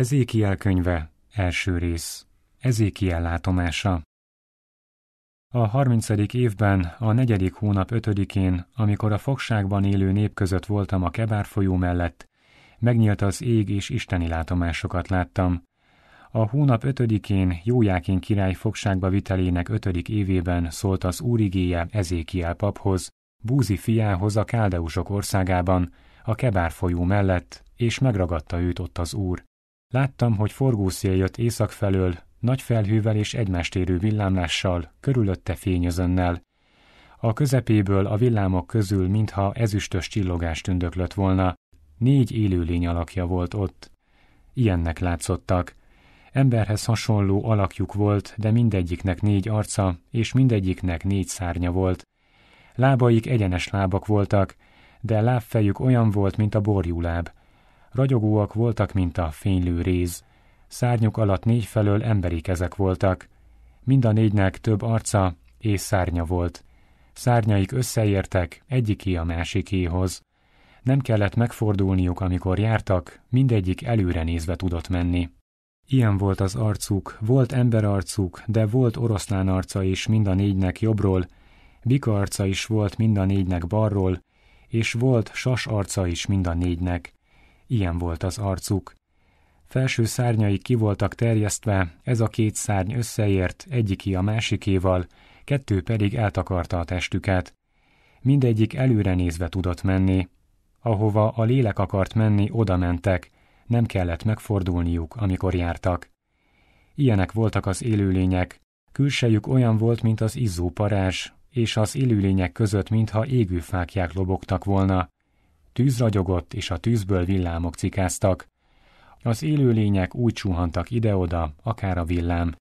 Ezékiel könyve, első rész. Ezékiel látomása. A 30. évben, a negyedik hónap ötödikén, amikor a fogságban élő nép között voltam a Kebár folyó mellett, megnyílt az ég és isteni látomásokat láttam. A hónap ötödikén Jójákén király fogságba vitelének ötödik évében szólt az úrigéje Ezékiel paphoz, Búzi fiához a káldeusok országában, a Kebár folyó mellett, és megragadta őt ott az úr. Láttam, hogy forgószél jött észak felől, nagy felhővel és érő villámlással, körülötte fényözönnel. A közepéből a villámok közül mintha ezüstös csillogást tündöklött volna. Négy élőlény alakja volt ott. Ilyennek látszottak. Emberhez hasonló alakjuk volt, de mindegyiknek négy arca, és mindegyiknek négy szárnya volt. Lábaik egyenes lábak voltak, de lábfejük olyan volt, mint a borjúláb. Ragyogóak voltak, mint a fénylő réz. Szárnyuk alatt négy felől emberi kezek voltak. Mind a négynek több arca és szárnya volt. Szárnyaik összeértek egyiké a másikéhoz. Nem kellett megfordulniuk, amikor jártak, mindegyik előre nézve tudott menni. Ilyen volt az arcuk, volt emberarcuk, de volt oroszlán arca is mind a négynek jobbról, bika arca is volt mind a négynek balról, és volt sas arca is mind a négynek ilyen volt az arcuk. Felső szárnyai ki voltak terjesztve, ez a két szárny összeért, egyiké a másikéval, kettő pedig eltakarta a testüket. Mindegyik előre nézve tudott menni. Ahova a lélek akart menni, oda mentek, nem kellett megfordulniuk, amikor jártak. Ilyenek voltak az élőlények, külsejük olyan volt, mint az izzó parázs, és az élőlények között, mintha égő fákják lobogtak volna tűz ragyogott, és a tűzből villámok cikáztak. Az élőlények úgy csúhantak ide-oda, akár a villám.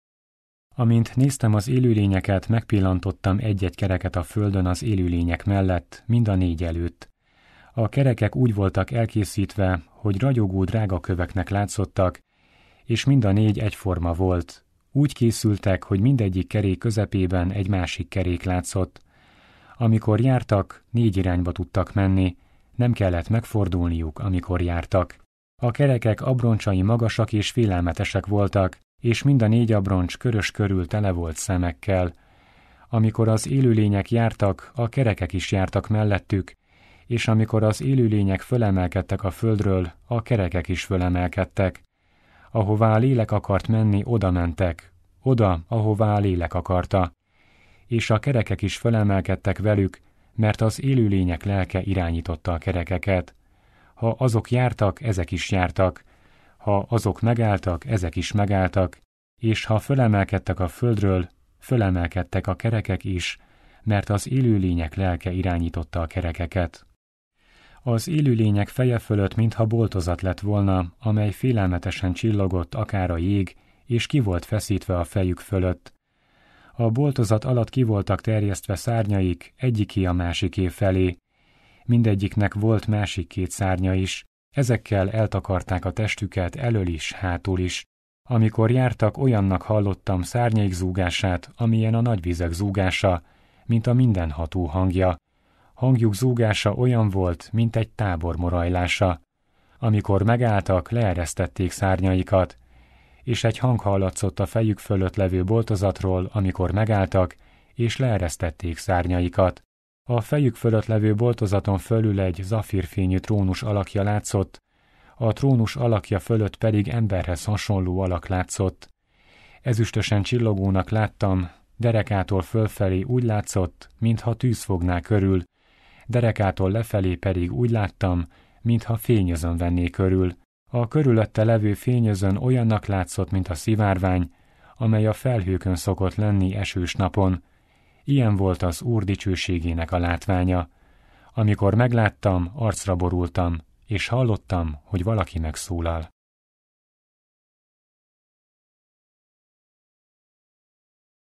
Amint néztem az élőlényeket, megpillantottam egy-egy kereket a földön az élőlények mellett, mind a négy előtt. A kerekek úgy voltak elkészítve, hogy ragyogó drága köveknek látszottak, és mind a négy egyforma volt. Úgy készültek, hogy mindegyik kerék közepében egy másik kerék látszott. Amikor jártak, négy irányba tudtak menni, nem kellett megfordulniuk, amikor jártak. A kerekek abroncsai magasak és félelmetesek voltak, és mind a négy abroncs körös körül tele volt szemekkel. Amikor az élőlények jártak, a kerekek is jártak mellettük, és amikor az élőlények fölemelkedtek a földről, a kerekek is fölemelkedtek. Ahová a lélek akart menni, oda mentek. Oda, ahová a lélek akarta. És a kerekek is fölemelkedtek velük, mert az élőlények lelke irányította a kerekeket. Ha azok jártak, ezek is jártak, ha azok megálltak, ezek is megálltak, és ha fölemelkedtek a földről, fölemelkedtek a kerekek is, mert az élőlények lelke irányította a kerekeket. Az élőlények feje fölött mintha boltozat lett volna, amely félelmetesen csillogott akár a jég, és ki volt feszítve a fejük fölött, a boltozat alatt kivoltak terjesztve szárnyaik egyiké a másiké felé. Mindegyiknek volt másik két szárnya is, ezekkel eltakarták a testüket elől is, hátul is. Amikor jártak, olyannak hallottam szárnyaik zúgását, amilyen a nagyvizek zúgása, mint a mindenható hangja. Hangjuk zúgása olyan volt, mint egy tábor morajlása. Amikor megálltak, leeresztették szárnyaikat, és egy hang hallatszott a fejük fölött levő boltozatról, amikor megálltak, és leeresztették szárnyaikat. A fejük fölött levő boltozaton fölül egy zafírfényű trónus alakja látszott, a trónus alakja fölött pedig emberhez hasonló alak látszott. Ezüstösen csillogónak láttam, derekától fölfelé úgy látszott, mintha tűz fogná körül, derekától lefelé pedig úgy láttam, mintha fényözön venné körül. A körülötte levő fényözön olyannak látszott, mint a szivárvány, amely a felhőkön szokott lenni esős napon. Ilyen volt az úr dicsőségének a látványa. Amikor megláttam, arcra borultam, és hallottam, hogy valaki megszólal.